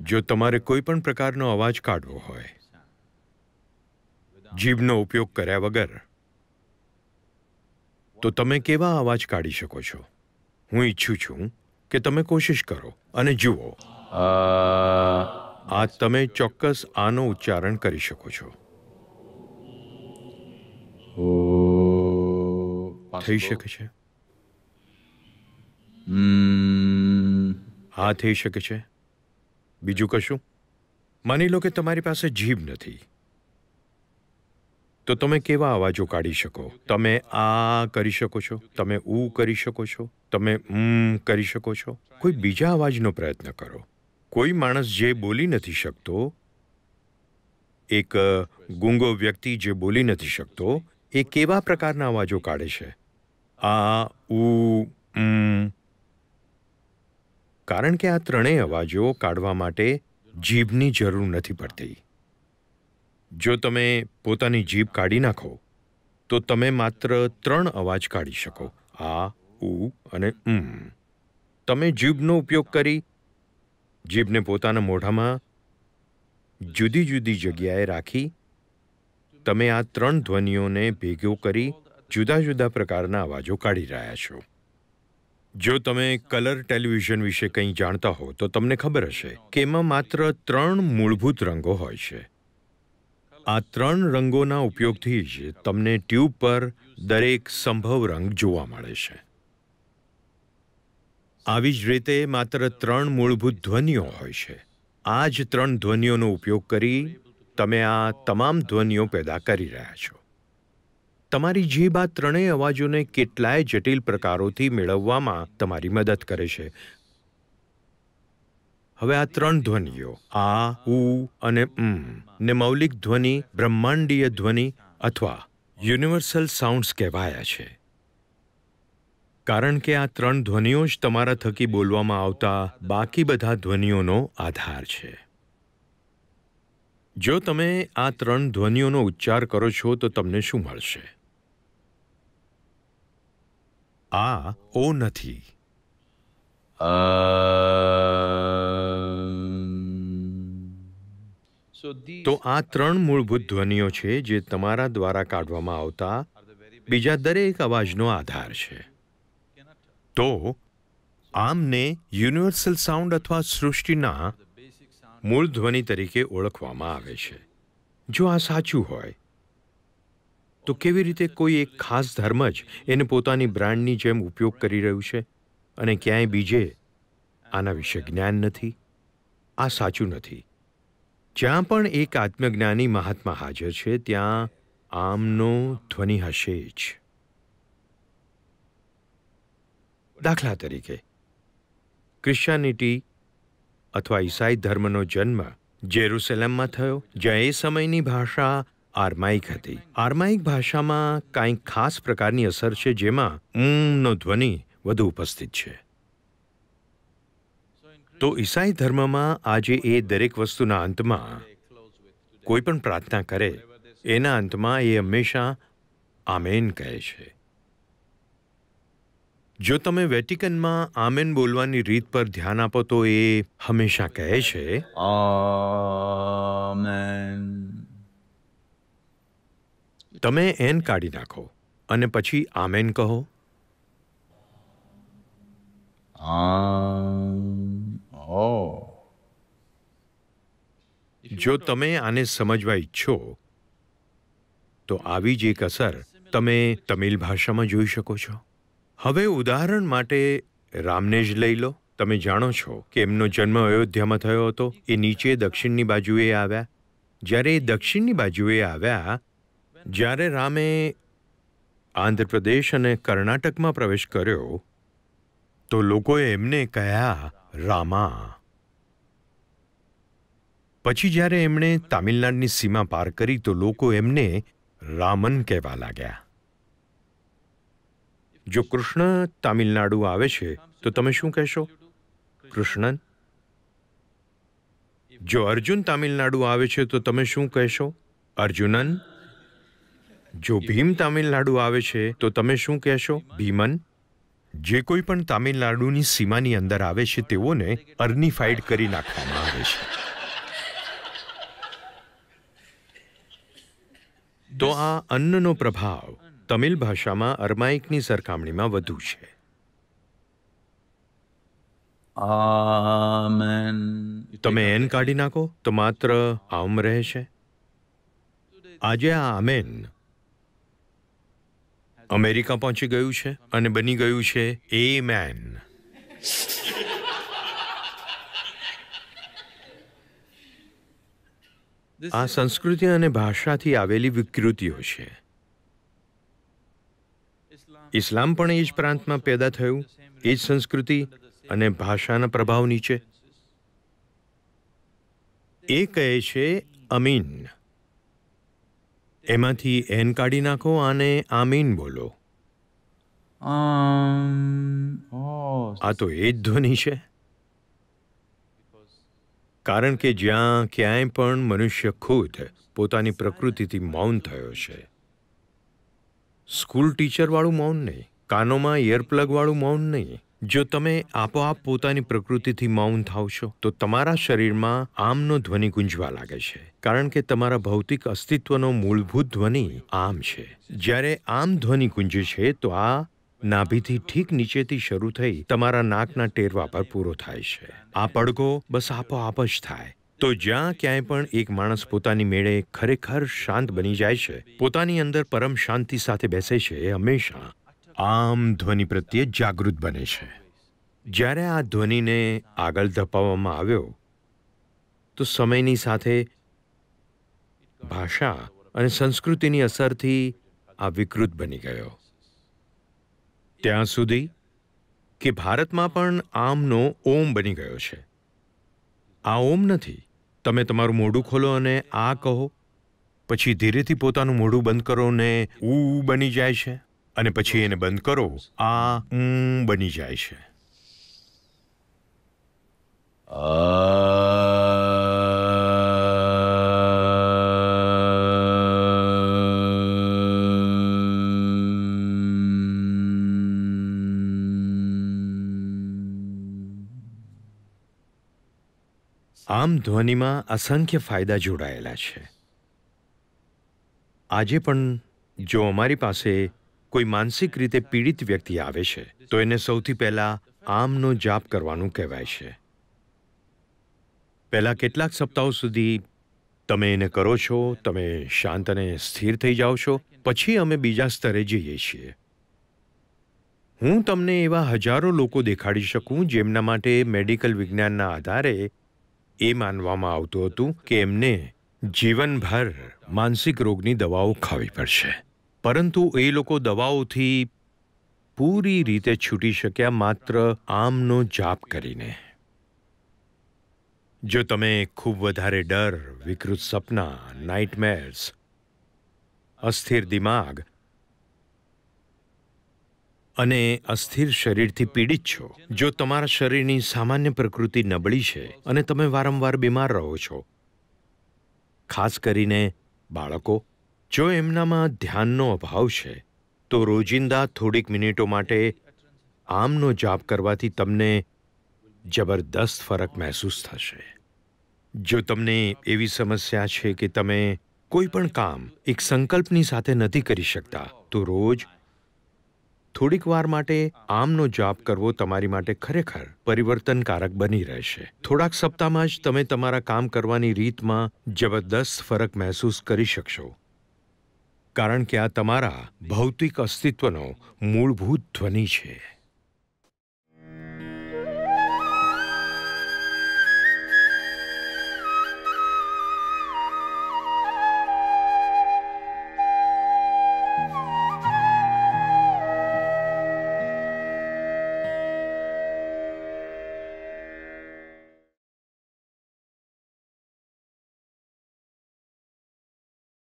જો તમારે કોઈ પણ પ્રકારનો અવાજ કાઢવો હોય જીભનો ઉપયોગ કર્યા વગર તો તમે કેવા અવાજ કાઢી શકો છો હું ઈચ્છું છું કે તમે કોશિશ કરો અને જુઓ આ તમે ચોક્કસ આનો ઉચ્ચારણ કરી શકો છો થઈ શકે છે હા થઈ શકે છે બીજું કશું માની લો કે તમારી પાસે જીભ નથી તો તમે કેવા અવાજો કાઢી શકો તમે આ કરી શકો છો તમે ઉ કરી શકો છો તમે ઉમ કરી શકો છો કોઈ બીજા અવાજનો પ્રયત્ન કરો કોઈ માણસ જે બોલી નથી શકતો એક ગુંગો વ્યક્તિ જે બોલી નથી શકતો એ કેવા પ્રકારના અવાજો કાઢે છે આ ઉ ઉમ કારણ કે આ ત્રણેય અવાજો કાઢવા માટે જીભની જરૂર નથી પડતી જો તમે પોતાની જીભ કાઢી નાખો તો તમે માત્ર ત્રણ અવાજ કાઢી શકો આ ઉ અને ઉમ તમે જીભનો ઉપયોગ કરી જીભને પોતાના મોઢામાં જુદી જુદી જગ્યાએ રાખી તમે આ ત્રણ ધ્વનિઓને ભેગો કરી જુદા જુદા પ્રકારના અવાજો કાઢી રહ્યા છો જો તમે કલર ટેલિવિઝન વિશે કંઈ જાણતા હો તો તમને ખબર હશે કે એમાં માત્ર ત્રણ મૂળભૂત રંગો હોય છે આ ત્રણ રંગોના ઉપયોગથી જ તમને ટ્યુબ પર દરેક સંભવ રંગ જોવા મળે છે આવી જ રીતે માત્ર ત્રણ મૂળભૂત ધ્વનિઓ હોય છે આ જ ત્રણ ધ્વનિઓનો ઉપયોગ કરી તમે આ તમામ ધ્વનિઓ પેદા કરી રહ્યા છો તમારી જીભ આ ત્રણેય અવાજોને કેટલાય જટિલ પ્રકારોથી મેળવવામાં તમારી મદદ કરે છે હવે આ ત્રણ ધ્વનિઓ આ ઉ અને ઉમ ને મૌલિક ધ્વનિ બ્રહ્માંડીય ધ્વનિ અથવા યુનિવર્સલ સાઉન્ડ્સ કહેવાયા છે કારણ કે આ ત્રણ ધ્વનિઓ જ તમારા થકી બોલવામાં આવતા બાકી બધા ધ્વનિઓનો આધાર છે જો તમે આ ત્રણ ધ્વનિઓનો ઉચ્ચાર કરો છો તો તમને શું મળશે આ ઓ નથી તો આ ત્રણ મૂળભૂત ધ્વનિઓ છે જે તમારા દ્વારા કાઢવામાં આવતા બીજા દરેક અવાજનો આધાર છે તો આમને યુનિવર્સલ સાઉન્ડ અથવા સૃષ્ટિના મૂળ ધ્વનિ તરીકે ઓળખવામાં આવે છે જો આ સાચું હોય તો કેવી રીતે કોઈ એક ખાસ ધર્મ જ એને પોતાની બ્રાન્ડની જેમ ઉપયોગ કરી રહ્યું છે અને ક્યાંય બીજે આના વિશે જ્ઞાન નથી આ સાચું નથી જ્યાં પણ એક આત્મજ્ઞાની મહાત્મા હાજર છે ત્યાં આમનો ધ્વનિ હશે જ દાખલા તરીકે ક્રિશ્ચનિટી અથવા ઈસાઈ ધર્મનો જન્મ જેરુસલેમમાં થયો જ્યાં એ સમયની ભાષા આર્માઇક હતી આર્માઇક ભાષામાં કાંઈક ખાસ પ્રકારની અસર છે જેમાં ઊંનો ધ્વનિ વધુ ઉપસ્થિત છે તો ઈસાઈ ધર્મમાં આજે એ દરેક વસ્તુના અંતમાં કોઈ પણ પ્રાર્થના કરે એના અંતમાં એ હંમેશા આમેન કહે છે જો તમે વેટિકનમાં આમેન બોલવાની રીત પર ધ્યાન આપો તો એ હંમેશા કહે છે આમેન તમે એન કાઢી નાખો અને પછી આમેન કહો જો તમે આને સમજવા ઈચ્છો તો આવી જ એક અસર તમે તમિલ ભાષામાં જોઈ શકો છો હવે ઉદાહરણ માટે રામને જ લઈ લો તમે જાણો છો કે એમનો જન્મ અયોધ્યામાં થયો હતો એ નીચે દક્ષિણની બાજુએ આવ્યા જ્યારે એ દક્ષિણની બાજુએ આવ્યા જ્યારે રામે આંધ્રપ્રદેશ અને કર્ણાટકમાં પ્રવેશ કર્યો તો લોકોએ એમને કહ્યા રામા પછી જ્યારે એમણે તામિલનાડની સીમા પાર કરી તો લોકો એમને રામન કહેવા લાગ્યા જો કૃષ્ણ તામિલનાડુ આવે છે તો તમે શું કહેશો કૃષ્ણન જો અર્જુન તામિલનાડુ આવે છે તો તમે શું કહેશો અર્જુનન જો ભીમ તામિલનાડુ આવે છે તો તમે શું કહેશો ભીમન જે કોઈ પણ તામિલનાડુની સીમાની અંદર આવે છે તેઓને અર્નિફાઈડ કરી નાખવામાં આવે છે તો આ અન્નનો પ્રભાવ તમિલ ભાષામાં અરમાઇકની સરખામણીમાં વધુ છે તમે એન કાઢી નાખો તો માત્ર આમ રહે છે આજે આ આમેન અમેરિકા પહોંચી ગયું છે અને બની ગયું છે એ મેન આ સંસ્કૃતિ અને ભાષાથી આવેલી વિકૃતિઓ છે ઇસ્લામ પણ એ જ પ્રાંતમાં પેદા થયું એ જ સંસ્કૃતિ અને ભાષાના પ્રભાવ નીચે એ કહે છે અમીન એમાંથી એન કાઢી નાખો અને આમીન બોલો આ તો એ જ ધ્વનિ છે કારણ કે જ્યાં ક્યાંય પણ મનુષ્ય ખુદ પોતાની પ્રકૃતિથી મૌન થયો છે સ્કૂલ ટીચરવાળું મૌન નહીં કાનોમાં ઇયરપ્લગવાળું મૌન નહીં જો તમે આપોઆપ પોતાની પ્રકૃતિથી મૌન થાવ છો તો તમારા શરીરમાં આમનો ધ્વનિ ગુંજવા લાગે છે કારણ કે તમારા ભૌતિક અસ્તિત્વનો મૂળભૂત ધ્વનિ આમ છે જ્યારે આમ ધ્વનિ ગુંજે છે તો આ નાભીથી ઠીક નીચેથી શરૂ થઈ તમારા નાકના ટેરવા પર પૂરો થાય છે આ પડઘો બસ આપોઆપ જ થાય તો જ્યાં ક્યાંય પણ એક માણસ પોતાની મેળે ખરેખર શાંત બની જાય છે પોતાની અંદર પરમ શાંતિ સાથે બેસે છે હંમેશા આમ ધ્વનિ પ્રત્યે જાગૃત બને છે જ્યારે આ ધ્વનિને આગળ ધપાવવામાં આવ્યો તો સમયની સાથે ભાષા અને સંસ્કૃતિની અસરથી આ વિકૃત બની ગયો ત્યાં સુધી કે ભારતમાં પણ આમનો ઓમ બની ગયો છે આ ઓમ નથી તમે તમારું મોઢું ખોલો અને આ કહો પછી ધીરેથી પોતાનું મોઢું બંધ કરો ને ઉ બની જાય છે અને પછી એને બંધ કરો આ બની જાય છે આમ ધ્વનિમાં અસંખ્ય ફાયદા જોડાયેલા છે આજે પણ જો અમારી પાસે કોઈ માનસિક રીતે પીડિત વ્યક્તિ આવે છે તો એને સૌથી પહેલાં આમનો જાપ કરવાનું કહેવાય છે પહેલાં કેટલાક સપ્તાહો સુધી તમે એને કરો છો તમે શાંત અને સ્થિર થઈ જાઓ છો પછી અમે બીજા સ્તરે જઈએ છીએ હું તમને એવા હજારો લોકો દેખાડી શકું જેમના માટે મેડિકલ વિજ્ઞાનના આધારે એ માનવામાં આવતું હતું કે એમને જીવનભર માનસિક રોગની દવાઓ ખાવી પડશે પરંતુ એ લોકો દવાઓથી પૂરી રીતે છૂટી શક્યા માત્ર આમનો જાપ કરીને જો તમે ખૂબ વધારે ડર વિકૃત સપના નાઇટમેર્સ અસ્થિર દિમાગ અને અસ્થિર શરીરથી પીડિત છો જો તમારા શરીરની સામાન્ય પ્રકૃતિ નબળી છે અને તમે વારંવાર બીમાર રહો છો ખાસ કરીને બાળકો જો એમનામાં ધ્યાનનો અભાવ છે તો રોજિંદા થોડીક મિનિટો માટે આમનો જાપ કરવાથી તમને જબરદસ્ત ફરક મહેસૂસ થશે જો તમને એવી સમસ્યા છે કે તમે કોઈ પણ કામ એક સંકલ્પની સાથે નથી કરી શકતા તો રોજ થોડીક વાર માટે આમનો જાપ કરવો તમારી માટે ખરેખર પરિવર્તનકારક બની રહેશે થોડાક સપ્તાહમાં જ તમે તમારા કામ કરવાની રીતમાં જબરદસ્ત ફરક મહેસૂસ કરી શકશો કારણ કે આ તમારા ભૌતિક અસ્તિત્વનો મૂળભૂત ધ્વનિ છે